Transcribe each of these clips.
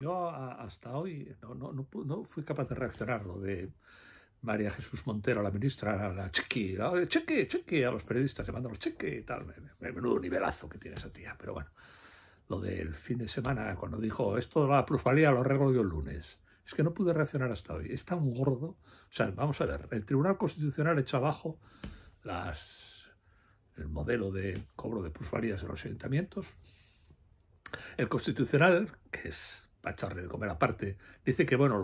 Yo hasta hoy no, no, no, no fui capaz de reaccionar lo de María Jesús Montero, la ministra, a la chiqui, la, cheque, cheque, a los periodistas, los cheque y tal. Menudo nivelazo que tiene esa tía, pero bueno. Lo del fin de semana, cuando dijo, esto de la plusvalía lo arreglo yo el lunes. Es que no pude reaccionar hasta hoy. Es tan gordo. O sea, vamos a ver, el Tribunal Constitucional echa abajo las, el modelo de cobro de plusvalías de los ayuntamientos. El Constitucional, que es la de comer aparte, dice que, bueno,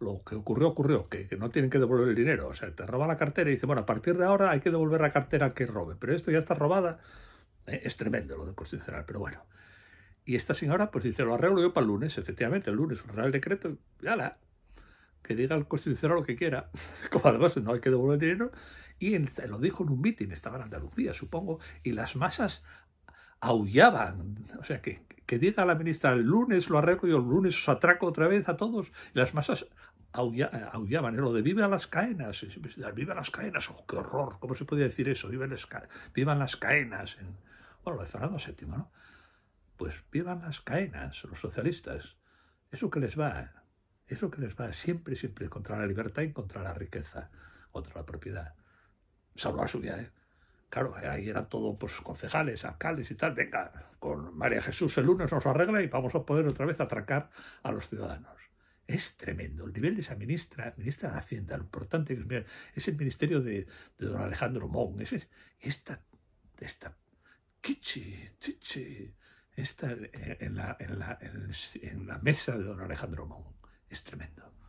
lo, que ocurrió, ocurrió, que, no tienen que devolver el dinero. O sea, te roba la cartera y dice, bueno, a partir de ahora hay que devolver la cartera que robe. Pero esto ya está robada. Eh, es tremendo lo del Constitucional, pero bueno. Y esta señora, pues dice, lo arreglo yo para el lunes, efectivamente, el lunes, un real decreto, ya la que diga el Constitucional lo que quiera, como además no hay que devolver dinero, y lo dijo en un meeting estaba en Andalucía, supongo, y las masas aullaban. O sea, que, que diga la ministra, el lunes lo arreglo y el lunes os atraco otra vez a todos. Y las masas aullaban, eh, lo de viva las caenas, a las caenas, oh, qué horror, ¿cómo se podía decir eso? Vivan las, vivan las caenas. Bueno, lo de Fernando VII, ¿no? Pues vivan las caenas, los socialistas. Eso que les va, eso que les va siempre, siempre, contra la libertad y contra la riqueza, contra la propiedad. Salvo la suya, ¿eh? Claro, ahí era todos pues, concejales, alcaldes y tal. Venga, con María Jesús el lunes nos arregla y vamos a poder otra vez atracar a los ciudadanos. Es tremendo. El nivel de esa ministra, ministra de Hacienda, lo importante que es, el ministerio de, don Alejandro Mon. Es, esta, esta, Chichi, esta eh, en la, en la mesa de don Alejandro Mon. Es tremendo.